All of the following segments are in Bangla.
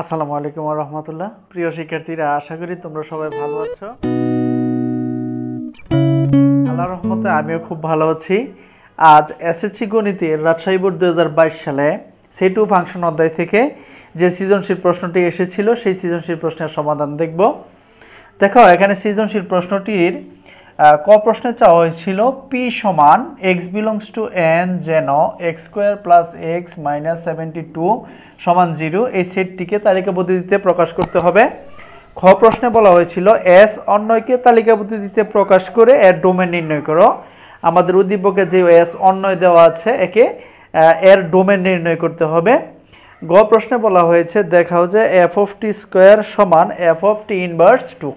আসসালামু আলাইকুম রহমতুল্লাহ প্রিয় শিক্ষার্থীরা আশা করি তোমরা সবাই ভালো আছো আল্লাহ রহমতে আমিও খুব ভালো আছি আজ এসএসসি গণিতের রাজশাহী বোর্ড দু সালে সেই টু ফাংশন অধ্যায় থেকে যে সৃজনশীল প্রশ্নটি এসেছিল সেই সৃজনশীল প্রশ্নের সমাধান দেখব দেখো এখানে সৃজনশীল প্রশ্নটির ক প্রশ্নে চাওয়া হয়েছিল পি সমান এক্স বিলংস টু এন যেন x square plus x minus seventy two সমান জিরো এই সেটটিকে তালিকাবদ্ধ দিতে প্রকাশ করতে হবে খ প্রশ্নে বলা হয়েছিল এস অন্যয়কে তালিকা দিতে প্রকাশ করে এর ডোমেন নির্ণয় করো আমাদের উদ্দীপকে যে এস অন্যয় দেওয়া আছে একে এর ডোমেন নির্ণয় করতে হবে গ প্রশ্নে বলা হয়েছে দেখাও যে এফ অফ টি স্কোয়ার সমান f of t inverse two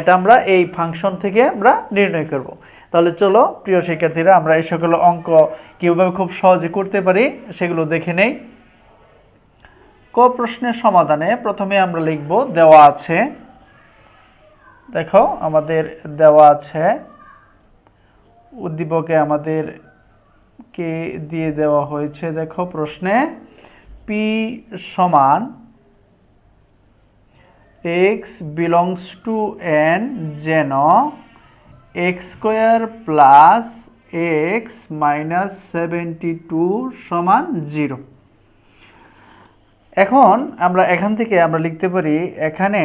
এটা আমরা এই ফাংশন থেকে আমরা নির্ণয় করব। তাহলে চলো প্রিয় শিক্ষার্থীরা আমরা এই সকল অঙ্ক কীভাবে খুব সহজে করতে পারি সেগুলো দেখে নেই ক প্রশ্নের সমাধানে প্রথমে আমরা লিখব দেওয়া আছে দেখো আমাদের দেওয়া আছে উদ্দীপকে আমাদের কে দিয়ে দেওয়া হয়েছে দেখো প্রশ্নে পি সমান x belongs to n যেন x square plus x minus 72 সমান 0 এখন আমরা এখান থেকে আমরা লিখতে পারি এখানে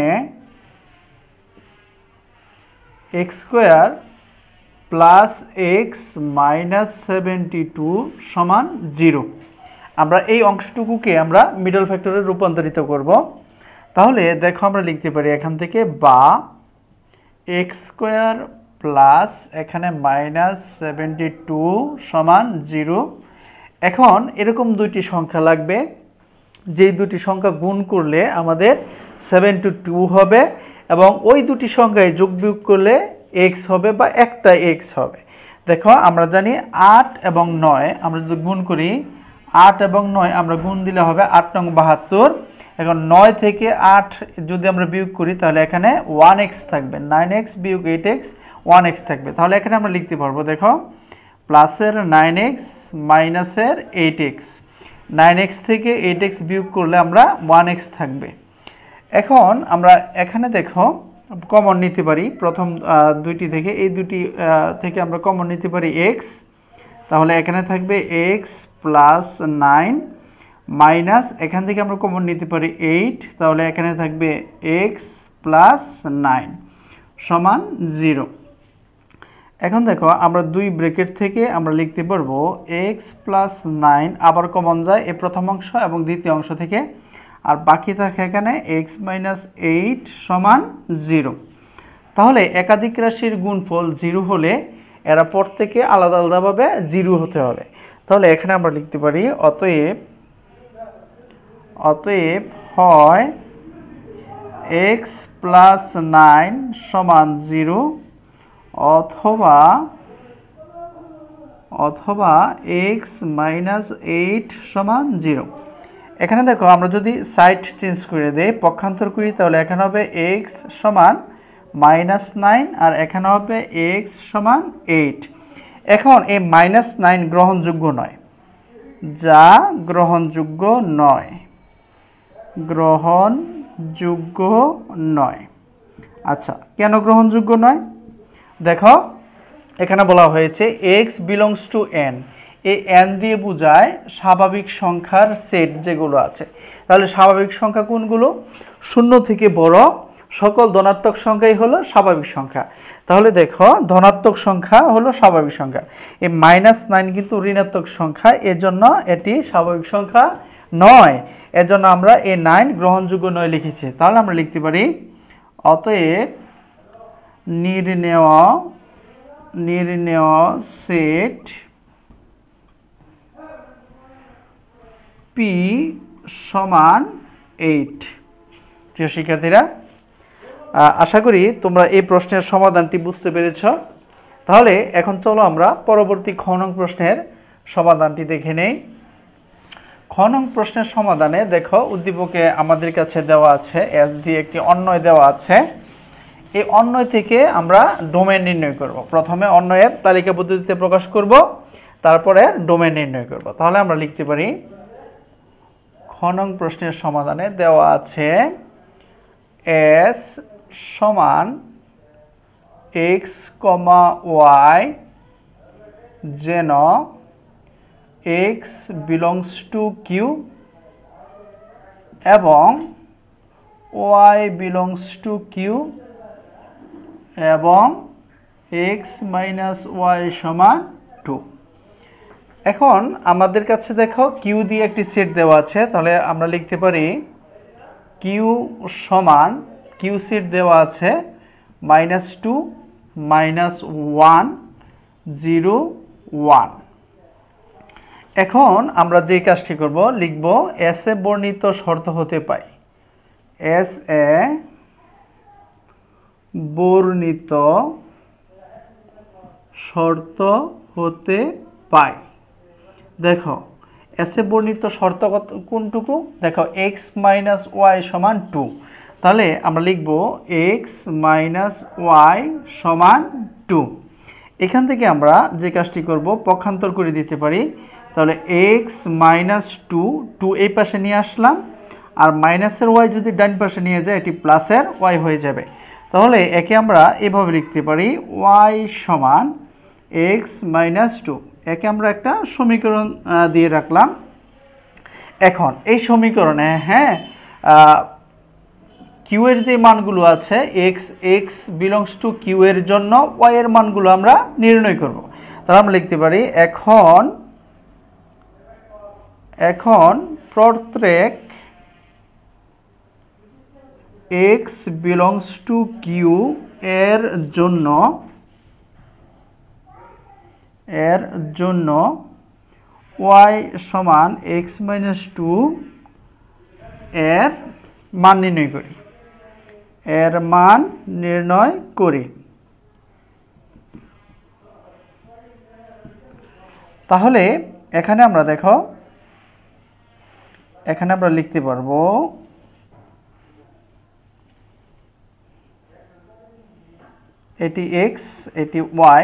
x square plus x minus seventy two সমান জিরো আমরা এই অংশটুকুকে আমরা মিডল ফ্যাক্টরে রূপান্তরিত করব তাহলে দেখো আমরা লিখতে পারি এখান থেকে বা এক্স স্কোয়ার প্লাস এখানে মাইনাস সেভেন্টি টু সমান জিরো এখন এরকম দুইটি সংখ্যা লাগবে যেই দুটি সংখ্যা গুণ করলে আমাদের সেভেন টু টু হবে এবং ওই দুটি সংখ্যায় যোগ বিয়োগ করলে এক্স হবে বা একটা এক্স হবে দেখো আমরা জানি আট এবং নয় আমরা যদি গুণ করি আট এবং নয় আমরা গুণ দিলে হবে আট নং বাহাত্তর এখন নয় থেকে আট যদি আমরা বিয়োগ করি তাহলে এখানে ওয়ান এক্স থাকবে নাইন এক্স বিয়োগ এইট এক্স ওয়ান এক্স থাকবে তাহলে এখানে আমরা লিখতে পারবো দেখো প্লাসের নাইন এক্স মাইনাসের এইট এক্স নাইন এক্স থেকে এইট এক্স বিয়োগ করলে আমরা ওয়ান এক্স থাকবে এখন আমরা এখানে দেখো কমন নিতে পারি প্রথম দুইটি থেকে এই দুটি থেকে আমরা কমন নিতে পারি এক্স তাহলে এখানে থাকবে এক্স প্লাস নাইন মাইনাস এখান থেকে আমরা কমন নিতে পারি এইট তাহলে এখানে থাকবে এক্স প্লাস নাইন সমান জিরো এখন দেখো আমরা দুই ব্রেকেট থেকে আমরা লিখতে পারবো এক্স প্লাস নাইন আবার কমন যায় এ প্রথম অংশ এবং দ্বিতীয় অংশ থেকে আর বাকি থাকে এখানে এক্স মাইনাস এইট সমান জিরো তাহলে একাধিক রাশির গুণফল জিরো হলে এরা প্রত্যেকে আলাদা আলাদাভাবে জিরো হতে হবে তাহলে এখানে আমরা লিখতে পারি অতএব অতএব হয় এক্স প্লাস নাইন সমান জিরো অথবা অথবা এক্স মাইনাস এইট সমান জিরো এখানে দেখো আমরা যদি সাইড চেঞ্জ করে দেই পক্ষান্তর করি তাহলে এখানে হবে এক্স সমান মাইনাস নাইন আর এখানে হবে এক্স সমান এইট এখন এই মাইনাস নাইন গ্রহণযোগ্য নয় যা গ্রহণযোগ্য নয় গ্রহণযোগ্য নয় আচ্ছা কেন গ্রহণযোগ্য নয় দেখো এখানে বলা হয়েছে এক্স বিলংস টু এন এই এন দিয়ে বোঝায় স্বাভাবিক সংখ্যার সেট যেগুলো আছে তাহলে স্বাভাবিক সংখ্যা কোনগুলো শূন্য থেকে বড় সকল ধনাত্মক সংখ্যাই হলো স্বাভাবিক সংখ্যা তাহলে দেখো ধনাত্মক সংখ্যা হলো স্বাভাবিক সংখ্যা এই মাইনাস নাইন কিন্তু ঋণাত্মক সংখ্যা এজন্য এটি স্বাভাবিক সংখ্যা নয় এজন্য আমরা এ নাইন গ্রহণযোগ্য নয় লিখেছি তাহলে আমরা লিখতে পারি অতএব নির্ণেয় নির্ণেয় সেট পি সমান এইট প্রিয় শিক্ষার্থীরা আশা করি তোমরা এই প্রশ্নের সমাধানটি বুঝতে পেরেছ তাহলে এখন চলো আমরা পরবর্তী খনন প্রশ্নের সমাধানটি দেখে নেই খনন প্রশ্নের সমাধানে দেখো উদ্দীপকে আমাদের কাছে দেওয়া আছে এস দিয়ে একটি অন্যয় দেওয়া আছে এই অন্যয় থেকে আমরা ডোমেন নির্ণয় করব। প্রথমে অন্যয়ের তালিকা পদ্ধতিতে প্রকাশ করব তারপরে ডোমেন নির্ণয় করব। তাহলে আমরা লিখতে পারি খনন প্রশ্নের সমাধানে দেওয়া আছে এস সমান এক্স কমা ওয়াই যেন এক্স বিলংস টু কিউ এবং ওয়াই বিলংস টু কিউ এবং এক্স মাইনাস ওয়াই সমান টু এখন আমাদের কাছে দেখো কিউ দিয়ে একটি সেট দেওয়া আছে তাহলে আমরা লিখতে পারি কিউ সমান কিউ সেট দেওয়া আছে minus two minus one zero one এখন আমরা যে কাজটি করব লিখব এস এ বর্ণিত শর্ত হতে পাই এস এ বর্ণিত শর্ত হতে পাই দেখো এসে বর্ণিত শর্ত কত কোনটুকু দেখো এক্স মাইনাস ওয়াই সমান টু তাহলে আমরা লিখব এক্স মাইনাস ওয়াই সমান টু এখান থেকে আমরা যে কাজটি করব পক্ষান্তর করে দিতে পারি তাহলে এক্স মাইনাস টু টু এই পাশে নিয়ে আসলাম আর মাইনাসের ওয়াই যদি ডান পাশে নিয়ে যায় এটি প্লাসের ওয়াই হয়ে যাবে তাহলে একে আমরা এভাবে লিখতে পারি ওয়াই সমান এক্স মাইনাস টু একে আমরা একটা সমীকরণ দিয়ে রাখলাম এখন এই সমীকরণে হ্যাঁ কিউয়ের যে মানগুলো আছে x x belongs to Q এর জন্য ওয়াই এর মানগুলো আমরা নির্ণয় করব তাহলে আমরা লিখতে পারি এখন এখন প্রত্যেক এক্স বিলংস টু কিউ এর জন্য এর জন্য ওয়াই সমান এক্স মাইনাস টু এর মান নির্ণয় করি এর মান নির্ণয় করি তাহলে এখানে আমরা দেখো এখানে আমরা লিখতে পারবো এটি এক্স এটি ওয়াই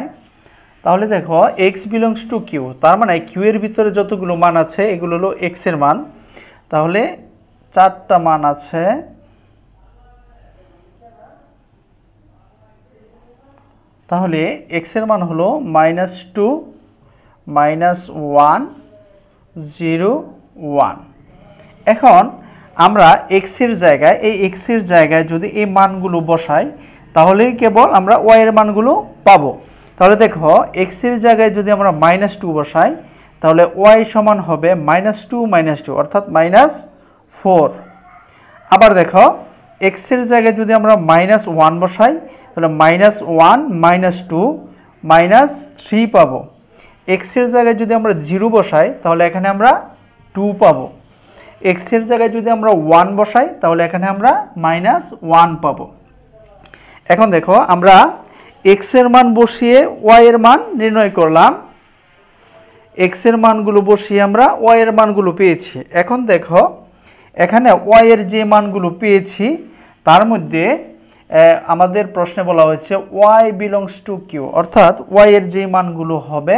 তাহলে দেখো এক্স বিলংস টু কিউ তার মানে কিউ এর ভিতরে যতগুলো মান আছে এগুলো হলো এক্স এর মান তাহলে চারটা মান আছে তাহলে এক্স এর মান হলো minus two minus one zero one এখন আমরা এক্সের জায়গায় এই এক্সের জায়গায় যদি এই মানগুলো বসাই তাহলেই কেবল আমরা ওয়াইয়ের মানগুলো পাবো তাহলে দেখো এক্সের জায়গায় যদি আমরা মাইনাস টু বসাই তাহলে ওয়াই সমান হবে মাইনাস টু মাইনাস টু অর্থাৎ মাইনাস ফোর আবার দেখো এক্সের জায়গায় যদি আমরা মাইনাস ওয়ান বসাই তাহলে minus one minus two minus three পাবো এক্সের জায়গায় যদি আমরা জিরো বসাই তাহলে এখানে আমরা টু পাবো এক্সের জায়গায় যদি আমরা ওয়ান বসাই তাহলে এখানে আমরা মাইনাস ওয়ান পাবো এখন দেখো আমরা এক্সের মান বসিয়ে ওয়াইয়ের মান নির্ণয় করলাম এক্সের মানগুলো বসিয়ে আমরা ওয়াইয়ের মানগুলো পেয়েছি এখন দেখো এখানে ওয়াইয়ের যে মানগুলো পেয়েছি তার মধ্যে আমাদের প্রশ্নে বলা হয়েছে ওয়াই বিলংস টু কিউ অর্থাৎ ওয়াইয়ের যে মানগুলো হবে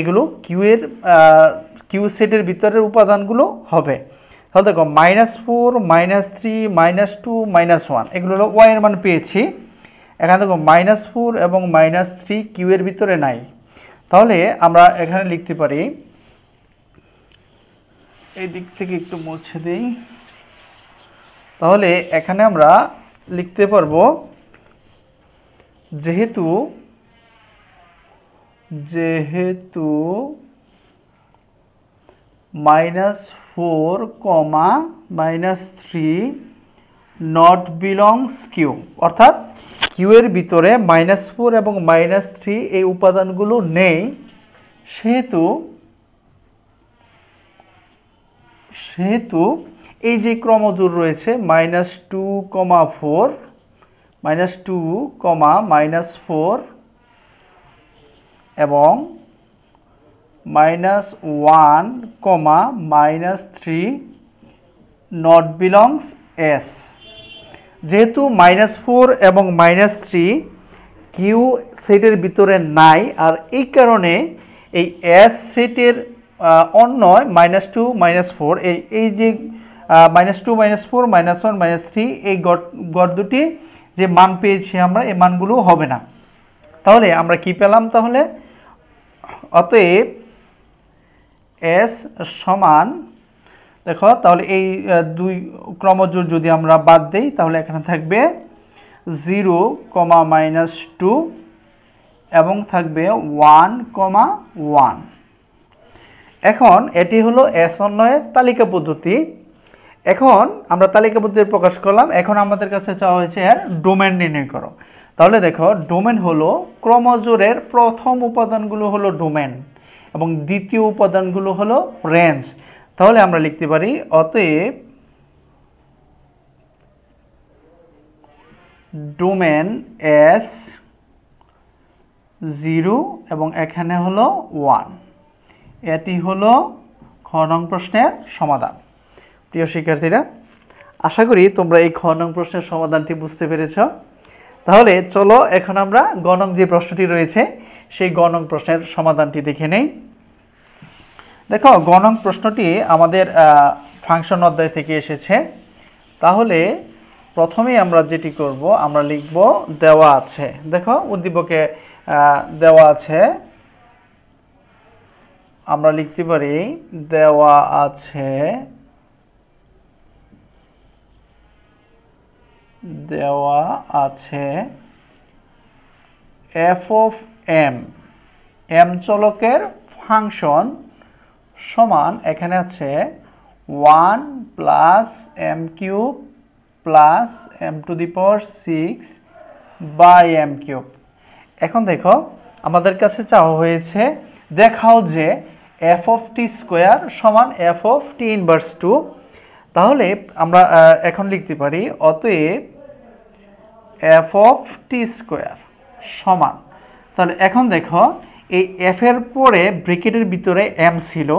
এগুলো কিউয়ের কিউ সেটের ভিতরের উপাদানগুলো হবে তাহলে দেখো minus four minus three minus two minus one এগুলো হলো ওয়াই এর মান পেয়েছি এখানে দেখো মাইনাস ফোর এবং মাইনাস থ্রি কিউ এর ভিতরে নাই তাহলে আমরা এখানে লিখতে পারি এই দিক থেকে একটু মুছে দিই তাহলে এখানে আমরা লিখতে পারবো যেহেতু যেহেতু minus four comma minus three not belongs Q অর্থাৎ কিউয়ের ভিতরে মাইনাস ফোর এবং মাইনাস থ্রি এই উপাদানগুলো নেই সেহেতু সেহেতু এই যে ক্রমজোর রয়েছে minus two comma four minus two comma minus four এবং minus one comma minus three not belongs S যেহেতু মাইনাস ফোর এবং মাইনাস থ্রি কিউ সেটের ভিতরে নাই আর এই কারণে এই এস সেটের অন্য মাইনাস টু মাইনাস ফোর এই এই যে minus two minus four minus one minus three এই গড় দুটি যে মান পেয়েছি আমরা এই মানগুলো হবে না তাহলে আমরা কি পেলাম তাহলে অতএব এস সমান দেখো তাহলে এই দুই ক্রমজোর যদি আমরা বাদ দেই তাহলে এখানে থাকবে জিরো কমা মাইনাস টু এবং থাকবে ওয়ান কমা ওয়ান এখন এটি হলো এস অন্বয়ের তালিকা পদ্ধতি এখন আমরা তালিকা পদ্ধতি প্রকাশ করলাম এখন আমাদের কাছে চাওয়া হয়েছে এর ডোমেন নির্ণয় করো তাহলে দেখো ডোমেন হলো ক্রমজোরের প্রথম উপাদানগুলো হলো ডোমেন এবং দ্বিতীয় উপাদানগুলো হলো রেঞ্জ তাহলে আমরা লিখতে পারি অতএব ডোমেন এস জিরো এবং এখানে হলো ওয়ান এটি হলো খ নং প্রশ্নের সমাধান প্রিয় শিক্ষার্থীরা আশা করি তোমরা এই খ নং প্রশ্নের সমাধানটি বুঝতে পেরেছ তাহলে চলো এখন আমরা গণং যে প্রশ্নটি রয়েছে সেই গণং প্রশ্নের সমাধানটি দেখে নেই দেখো গণং প্রশ্নটি আমাদের ফাংশন অধ্যায় থেকে এসেছে তাহলে প্রথমেই আমরা যেটি করব আমরা লিখব দেওয়া আছে দেখো উদ্দীপকে দেওয়া আছে আমরা লিখতে পারি দেওয়া আছে দেওয়া আছে এফ অফ এম এম চলকের ফাংশন সমান এখানে আছে one plus m cube plus m to the power six by m cube এখন দেখো আমাদের কাছে চাওয়া হয়েছে দেখাও যে এফ অফ টি স্কোয়ার সমান f of t inverse two তাহলে আমরা এখন লিখতে পারি অতএব এফ অফ টি স্কোয়ার সমান তাহলে এখন দেখো এই এফের পরে ব্রেকেটের ভিতরে এম ছিল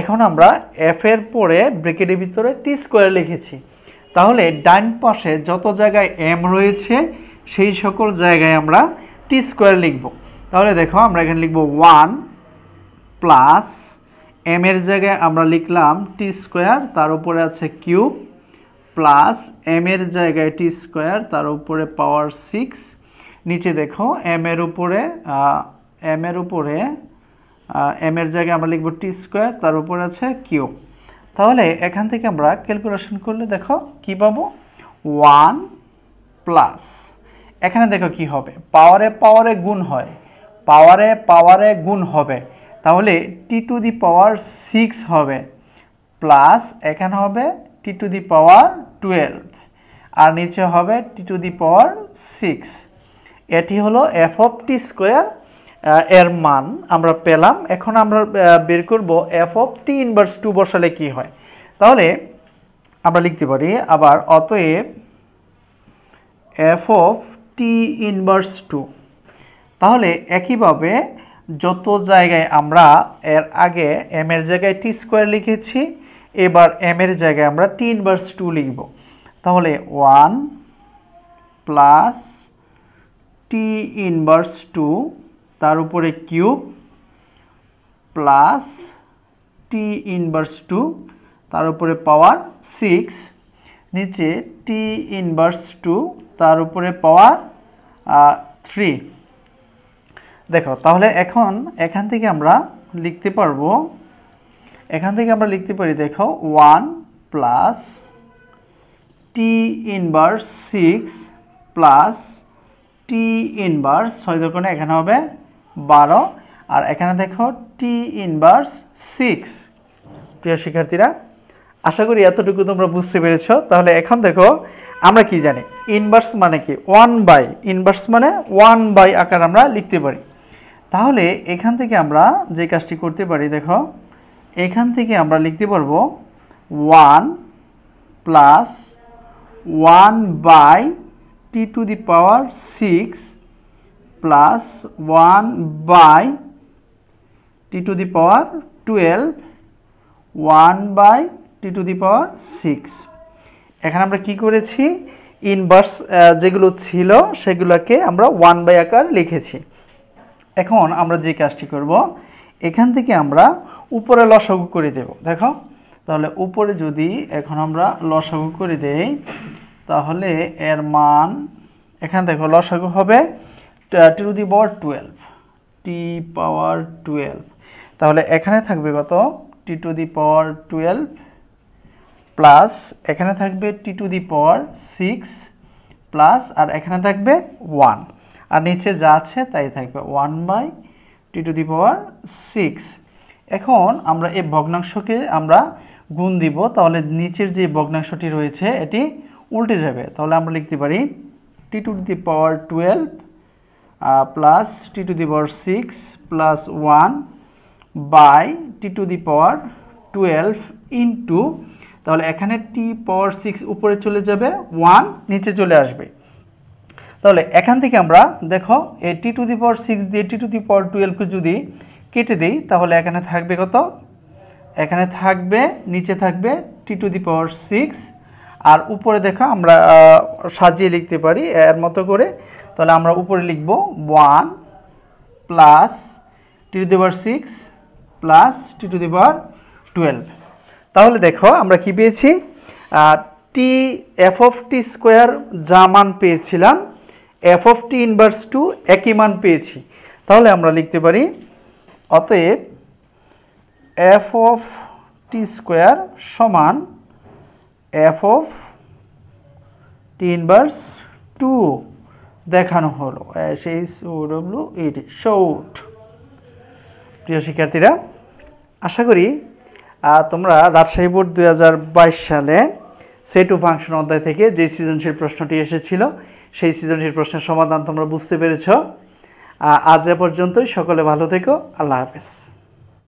এখন আমরা এফের পরে ব্রেকেটের ভিতরে টি স্কোয়ার লিখেছি তাহলে ডান পাশে যত জায়গায় এম রয়েছে সেই সকল জায়গায় আমরা টি স্কোয়ার লিখব তাহলে দেখো আমরা এখানে লিখব ওয়ান প্লাস এম এর জায়গায় আমরা লিখলাম টি স্কোয়ার তার উপরে আছে কিউব প্লাস এম এর জায়গায় টি স্কোয়ার তার উপরে পাওয়ার সিক্স নিচে দেখো এম এর উপরে এম এর উপরে এম এর জায়গায় আমরা লিখব টি স্কোয়ার তার উপরে আছে কিউ তাহলে এখান থেকে আমরা ক্যালকুলেশন করলে দেখো কি পাবো ওয়ান প্লাস এখানে দেখো কি হবে পাওয়ারে পাওয়ারে গুণ হয় পাওয়ারে পাওয়ারে গুণ হবে তাহলে t to the power six হবে প্লাস এখানে হবে টি টু দি পাওয়ার টুয়েলভ আর নিচে হবে টি টু দি পাওয়ার সিক্স এটি হলো এফ অফ টি স্কোয়ার এর মান আমরা পেলাম এখন আমরা বের করব f of t inverse two বসালে কি হয় তাহলে আমরা লিখতে পারি আবার অতএব f of t inverse two তাহলে একইভাবে যত জায়গায় আমরা এর আগে এম এর জায়গায় টি স্কোয়ার লিখেছি এবার এম এর জায়গায় আমরা তিন ভার্স টু লিখব তাহলে one plus t inverse two তার উপরে cube plus t inverse two তার উপরে পাওয়ার সিক্স নিচে টি ইনভার্স টু তার উপরে পাওয়ার থ্রি দেখো তাহলে এখন এখান থেকে আমরা লিখতে পারবো এখান থেকে আমরা লিখতে পারি দেখো one plus t inverse six plus t inverse হয়তো দোকানে এখানে হবে বারো আর এখানে দেখো টি ইনভার্স সিক্স প্রিয় শিক্ষার্থীরা আশা করি এতটুকু তোমরা বুঝতে পেরেছ তাহলে এখন দেখো আমরা কি জানি ইনভার্স মানে কি ওয়ান বাই ইনভার্স মানে ওয়ান বাই আকার আমরা লিখতে পারি তাহলে এখান থেকে আমরা যে কাজটি করতে পারি দেখো এখান থেকে আমরা লিখতে পারবো one plus one by t to the power six plus one by t to the power twelve one by t to the power six এখানে আমরা কি করেছি ইনভার্স যেগুলো ছিল সেগুলোকে আমরা ওয়ান বাই আকার লিখেছি এখন আমরা যে কাজটি করব এখান থেকে আমরা উপরে লসাগু করে দেব দেখো তাহলে উপরে যদি এখন আমরা লসাগু করে দেই তাহলে এর মান এখানে দেখো লসাগু হবে to the power twelve t power twelve তাহলে এখানে থাকবে কত t to the power twelve plus এখানে থাকবে t to the power six plus আর এখানে থাকবে ওয়ান আর নিচে যা আছে তাই থাকবে one by t to the power six এখন আমরা এই ভগ্নাংশকে আমরা গুণ দিব তাহলে নিচের যে ভগ্নাংশটি রয়েছে এটি উল্টে যাবে তাহলে আমরা লিখতে পারি t to the power twelve plus t to the power six plus one by t to the power twelve into তাহলে এখানে টি পাওয়ার সিক্স উপরে চলে যাবে ওয়ান নিচে চলে আসবে তাহলে এখান থেকে আমরা দেখো এ টি টু দি পাওয়ার সিক্স দিয়ে টি টু দি পাওয়ার টুয়েলভকে যদি কেটে দিই তাহলে এখানে থাকবে কত এখানে থাকবে নিচে থাকবে t to the power six আর উপরে দেখা আমরা সাজিয়ে লিখতে পারি এর মতো করে তাহলে আমরা উপরে লিখব one plus t to the power six plus t to the power twelve তাহলে দেখো আমরা কি পেয়েছি t f of t square যা মান পেয়েছিলাম f of t inverse two একই মান পেয়েছি তাহলে আমরা লিখতে পারি অতএব এফ অফ টি স্কোয়ার সমান f of t inverse two দেখানো হলো এস সেই ডব্লু ইটি শৌট প্রিয় শিক্ষার্থীরা আশা করি তোমরা রাজশাহী বোর্ড দুই সালে সেট টু ফাংশন অধ্যায় থেকে যে সৃজনশীল প্রশ্নটি এসেছিল সেই সৃজনশীল প্রশ্নের সমাধান তোমরা বুঝতে পেরেছো আজ এ পর্যন্তই সকলে ভালো থেকো আল্লাহ হাফেজ